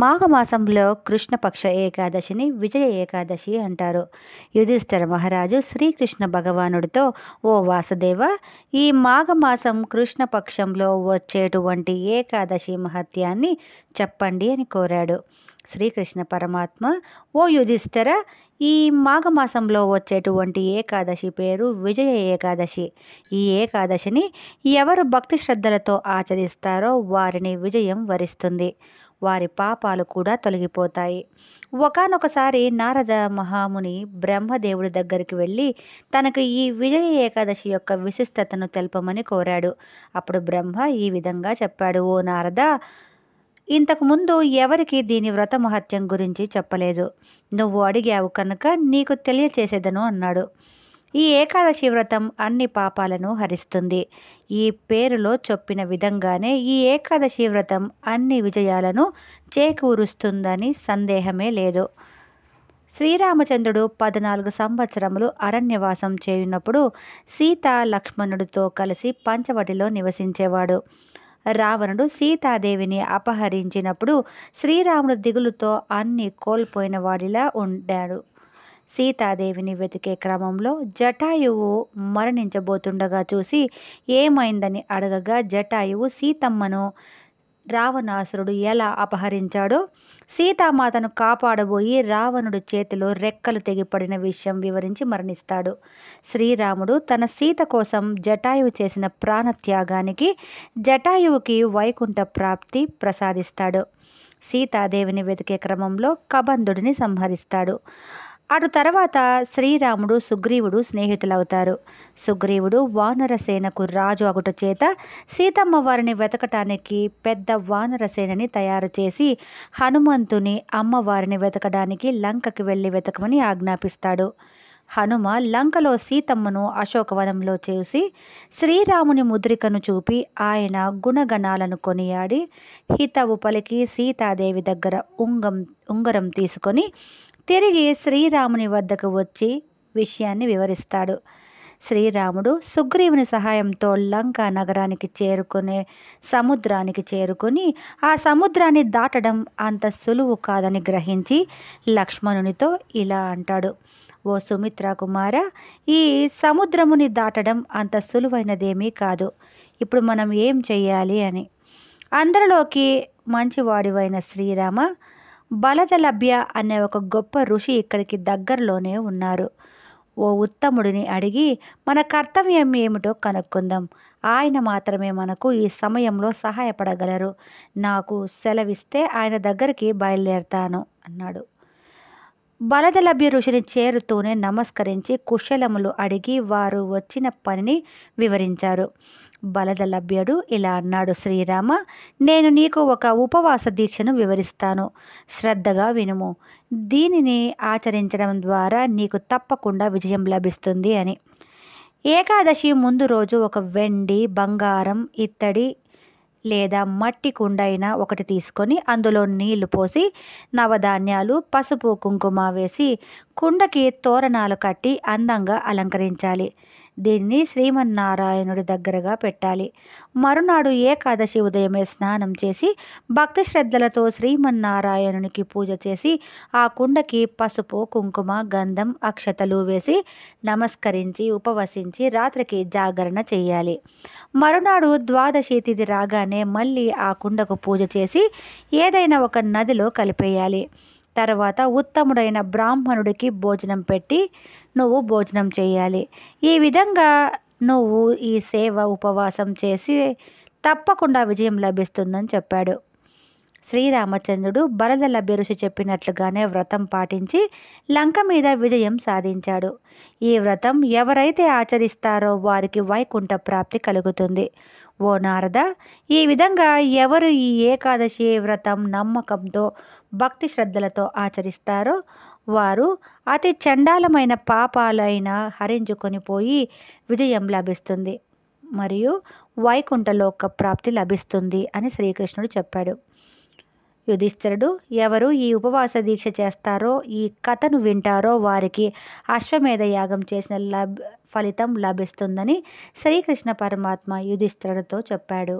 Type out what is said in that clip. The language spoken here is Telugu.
మాఘమాసంలో కృష్ణపక్ష ఏకాదశిని విజయ ఏకాదశి అంటారు యుధిష్ఠర మహారాజు శ్రీకృష్ణ భగవానుడితో ఓ వాసుదేవ ఈ మాఘమాసం కృష్ణపక్షంలో వచ్చేటువంటి ఏకాదశి మహత్యాన్ని చెప్పండి అని కోరాడు శ్రీకృష్ణ పరమాత్మ ఓ యుధిష్ఠర ఈ మాఘమాసంలో వచ్చేటువంటి ఏకాదశి పేరు విజయ ఏకాదశి ఈ ఏకాదశిని ఎవరు భక్తి శ్రద్ధలతో ఆచరిస్తారో వారిని విజయం వరిస్తుంది వారి పాపాలు కూడా తొలగిపోతాయి ఒకనొకసారి నారద మహాముని బ్రహ్మదేవుడి దగ్గరికి వెళ్ళి తనకు ఈ విజయ ఏకాదశి యొక్క విశిష్టతను తెలపమని కోరాడు అప్పుడు బ్రహ్మ ఈ విధంగా చెప్పాడు ఓ నారద ఇంతకుముందు ఎవరికి దీని వ్రత మహత్యం గురించి చెప్పలేదు నువ్వు అడిగావు కనుక నీకు తెలియచేసేదను అన్నాడు ఈ ఏకాదశి వ్రతం అన్ని పాపాలను హరిస్తుంది ఈ పేరులో చెప్పిన విధంగానే ఈ ఏకాదశి వ్రతం అన్ని విజయాలను చేకూరుస్తుందని సందేహమే లేదు శ్రీరామచంద్రుడు పద్నాలుగు సంవత్సరములు అరణ్యవాసం చేయున్నప్పుడు సీత లక్ష్మణుడితో కలిసి పంచవటిలో నివసించేవాడు రావణుడు సీతాదేవిని అపహరించినప్పుడు శ్రీరాముడు దిగులుతో అన్ని కోల్పోయిన వాడిలా ఉండాడు సీతాదేవిని వెతికే క్రమంలో జటాయువు మరణించబోతుండగా చూసి ఏమైందని అడగగా జటాయువు సీతమ్మను రావణాసురుడు ఎలా అపహరించాడో సీతామాతను కాపాడబోయి రావణుడు చేతిలో రెక్కలు తెగిపడిన విషయం వివరించి మరణిస్తాడు శ్రీరాముడు తన సీత కోసం జటాయువు చేసిన ప్రాణత్యాగానికి జటాయువుకి వైకుంఠ ప్రాప్తి ప్రసాదిస్తాడు సీతాదేవిని వెతికే క్రమంలో కబంధుడిని సంహరిస్తాడు అటు తర్వాత శ్రీరాముడు సుగ్రీవుడు స్నేహితులవుతారు సుగ్రీవుడు వానరసేనకు రాజు అగుట చేత సీతమ్మ వారిని వెతకటానికి పెద్ద వానరసేనని తయారు చేసి హనుమంతుని అమ్మవారిని వెతకడానికి లంకకి వెళ్ళి వెతకమని ఆజ్ఞాపిస్తాడు హనుమ లంకలో సీతమ్మను అశోకవనంలో చేసి శ్రీరాముని ముద్రికను చూపి ఆయన గుణగణాలను కొనియాడి హితవు పలికి సీతాదేవి దగ్గర ఉంగం ఉంగరం తీసుకొని తిరిగి శ్రీరాముని వద్దకు వచ్చి విషయాన్ని వివరిస్తాడు శ్రీరాముడు సుగ్రీవుని సహాయంతో లంక నగరానికి చేరుకునే సముద్రానికి చేరుకుని ఆ సముద్రాన్ని దాటడం అంత సులువు కాదని గ్రహించి లక్ష్మణునితో ఇలా అంటాడు ఓ సుమిత్ర కుమార ఈ సముద్రముని దాటడం అంత సులువైనదేమీ కాదు ఇప్పుడు మనం ఏం చెయ్యాలి అని అందరిలోకి మంచివాడివైన శ్రీరామ బలదలభ్య అనే ఒక గొప్ప ఋషి ఇక్కడికి దగ్గరలోనే ఉన్నారు ఓ ఉత్తముడిని అడిగి మన కర్తవ్యం ఏమిటో కనుక్కుందాం ఆయన మాత్రమే మనకు ఈ సమయంలో సహాయపడగలరు నాకు సెలవిస్తే ఆయన దగ్గరికి బయలుదేరతాను అన్నాడు బలదలభ్య ఋషిని చేరుతూనే నమస్కరించి కుశలములు అడిగి వారు వచ్చిన పనిని వివరించారు బలదలభ్యుడు ఇలా అన్నాడు శ్రీరామ నేను నీకు ఒక ఉపవాస దీక్షను వివరిస్తాను శ్రద్ధగా వినుము దీనిని ఆచరించడం ద్వారా నీకు తప్పకుండా విజయం లభిస్తుంది అని ఏకాదశి ముందు రోజు ఒక వెండి బంగారం ఇత్తడి లేదా మట్టి కుండైనా ఒకటి తీసుకొని అందులో నీళ్లు పోసి నవధాన్యాలు పసుపు కుంకుమ వేసి కుండకి తోరణాలు కట్టి అందంగా అలంకరించాలి దీన్ని శ్రీమన్నారాయణుడి దగ్గరగా పెట్టాలి మరునాడు ఏకాదశి ఉదయమే స్నానం చేసి భక్తి శ్రద్ధలతో శ్రీమన్నారాయణునికి పూజ చేసి ఆ కుండకి పసుపు కుంకుమ గంధం అక్షతలు వేసి నమస్కరించి ఉపవసించి రాత్రికి జాగరణ చేయాలి మరునాడు ద్వాదశి తిథి రాగానే మళ్ళీ ఆ కుండకు పూజ చేసి ఏదైనా ఒక నదిలో కలిపేయాలి తర్వాత ఉత్తముడైన బ్రాహ్మణుడికి భోజనం పెట్టి నువ్వు భోజనం చేయాలి ఈ విధంగా నువ్వు ఈ సేవ ఉపవాసం చేసి తప్పకుండా విజయం లభిస్తుందని చెప్పాడు శ్రీరామచంద్రుడు బలదల బిరుసు చెప్పినట్లుగానే వ్రతం పాటించి లంక మీద విజయం సాధించాడు ఈ వ్రతం ఎవరైతే ఆచరిస్తారో వారికి వైకుంఠ ప్రాప్తి కలుగుతుంది ఓ నారద ఈ విధంగా ఎవరు ఈ ఏకాదశి వ్రతం నమ్మకంతో భక్తి శ్రద్ధలతో ఆచరిస్తారో వారు అతి చండాలమైన పాపాలైన హరించుకొని పోయి విజయం లభిస్తుంది మరియు వైకుంఠలోక ప్రాప్తి లభిస్తుంది అని శ్రీకృష్ణుడు చెప్పాడు యుధిష్ఠరుడు ఎవరు ఈ ఉపవాస దీక్ష చేస్తారో ఈ కథను వింటారో వారికి అశ్వమేధ యాగం చేసిన లబ్ ఫలితం లభిస్తుందని శ్రీకృష్ణ పరమాత్మ యుధిష్ఠరుడితో చెప్పాడు